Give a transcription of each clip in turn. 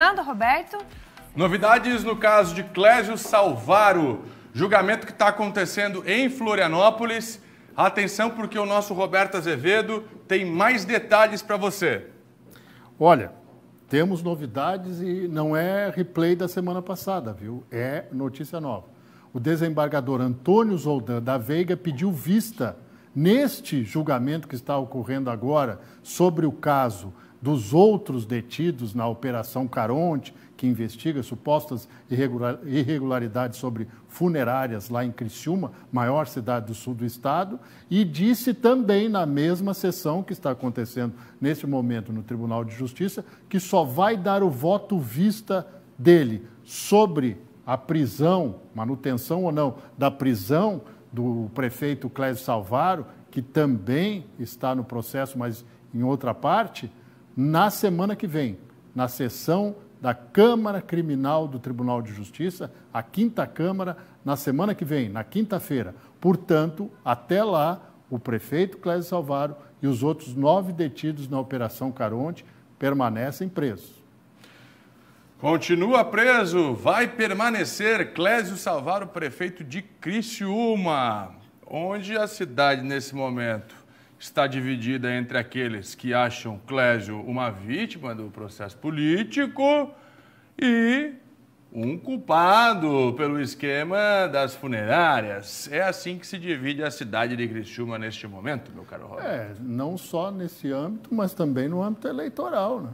Fernando Roberto. Novidades no caso de Clésio Salvaro. Julgamento que está acontecendo em Florianópolis. Atenção, porque o nosso Roberto Azevedo tem mais detalhes para você. Olha, temos novidades e não é replay da semana passada, viu? É notícia nova. O desembargador Antônio Zoldan da Veiga pediu vista neste julgamento que está ocorrendo agora sobre o caso dos outros detidos na Operação Caronte, que investiga supostas irregularidades sobre funerárias lá em Criciúma, maior cidade do sul do estado, e disse também na mesma sessão que está acontecendo neste momento no Tribunal de Justiça que só vai dar o voto vista dele sobre a prisão, manutenção ou não, da prisão do prefeito Clésio Salvaro, que também está no processo, mas em outra parte, na semana que vem, na sessão da Câmara Criminal do Tribunal de Justiça, a quinta Câmara, na semana que vem, na quinta-feira. Portanto, até lá, o prefeito Clésio Salvaro e os outros nove detidos na Operação Caronte permanecem presos. Continua preso, vai permanecer Clésio Salvaro, prefeito de Criciúma, onde a cidade nesse momento está dividida entre aqueles que acham Clésio uma vítima do processo político e um culpado pelo esquema das funerárias. É assim que se divide a cidade de Criciúma neste momento, meu caro Roberto? É, não só nesse âmbito, mas também no âmbito eleitoral, né?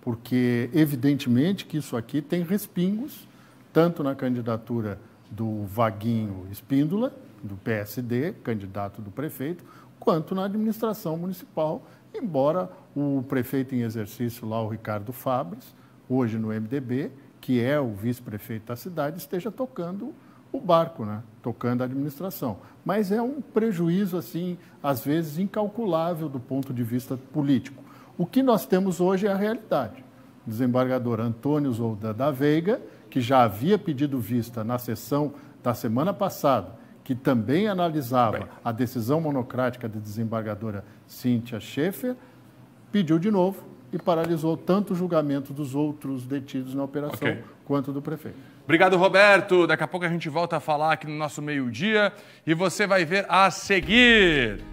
porque evidentemente que isso aqui tem respingos tanto na candidatura do Vaguinho Espíndola, do PSD, candidato do prefeito, quanto na administração municipal, embora o prefeito em exercício lá, o Ricardo Fabres, hoje no MDB, que é o vice-prefeito da cidade, esteja tocando o barco, né? tocando a administração. Mas é um prejuízo, assim, às vezes incalculável do ponto de vista político. O que nós temos hoje é a realidade. O desembargador Antônio Zolda da Veiga, que já havia pedido vista na sessão da semana passada que também analisava Bem. a decisão monocrática da de desembargadora Cíntia Schaefer, pediu de novo e paralisou tanto o julgamento dos outros detidos na operação okay. quanto do prefeito. Obrigado, Roberto. Daqui a pouco a gente volta a falar aqui no nosso meio-dia e você vai ver a seguir.